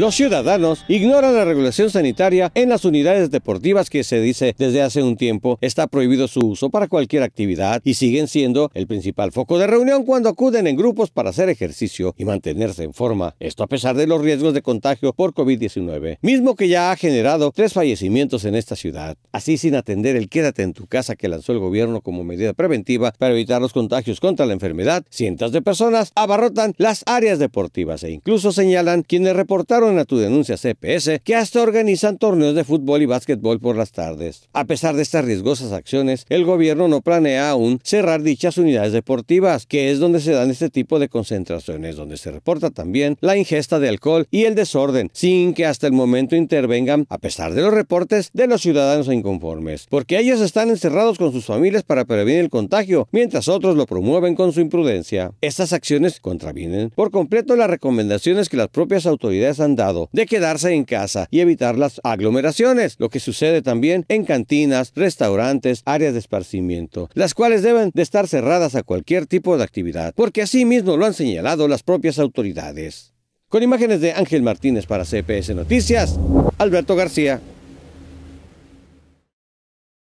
Los ciudadanos ignoran la regulación sanitaria en las unidades deportivas que se dice desde hace un tiempo está prohibido su uso para cualquier actividad y siguen siendo el principal foco de reunión cuando acuden en grupos para hacer ejercicio y mantenerse en forma. Esto a pesar de los riesgos de contagio por COVID-19, mismo que ya ha generado tres fallecimientos en esta ciudad. Así sin atender el quédate en tu casa que lanzó el gobierno como medida preventiva para evitar los contagios contra la enfermedad, cientos de personas abarrotan las áreas deportivas e incluso señalan quienes reportaron a tu denuncia CPS que hasta organizan torneos de fútbol y básquetbol por las tardes. A pesar de estas riesgosas acciones, el gobierno no planea aún cerrar dichas unidades deportivas, que es donde se dan este tipo de concentraciones, donde se reporta también la ingesta de alcohol y el desorden, sin que hasta el momento intervengan, a pesar de los reportes de los ciudadanos inconformes, porque ellos están encerrados con sus familias para prevenir el contagio, mientras otros lo promueven con su imprudencia. Estas acciones contravienen por completo las recomendaciones que las propias autoridades han dado de quedarse en casa y evitar las aglomeraciones, lo que sucede también en cantinas, restaurantes, áreas de esparcimiento, las cuales deben de estar cerradas a cualquier tipo de actividad, porque así mismo lo han señalado las propias autoridades. Con imágenes de Ángel Martínez para CPS Noticias, Alberto García.